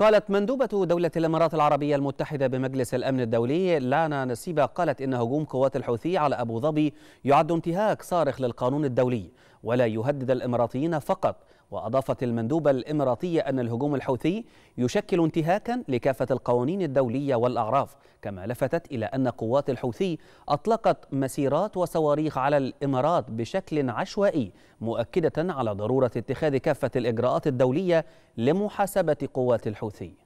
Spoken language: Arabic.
قالت مندوبة دولة الإمارات العربية المتحدة بمجلس الأمن الدولي لانا نسيبة قالت إن هجوم قوات الحوثي على أبو ظبي يعد انتهاك صارخ للقانون الدولي ولا يهدد الإماراتيين فقط وأضافت المندوبة الإماراتية أن الهجوم الحوثي يشكل انتهاكا لكافة القوانين الدولية والأعراف كما لفتت إلى أن قوات الحوثي أطلقت مسيرات وصواريخ على الإمارات بشكل عشوائي مؤكدة على ضرورة اتخاذ كافة الإجراءات الدولية لمحاسبة قوات الحوثي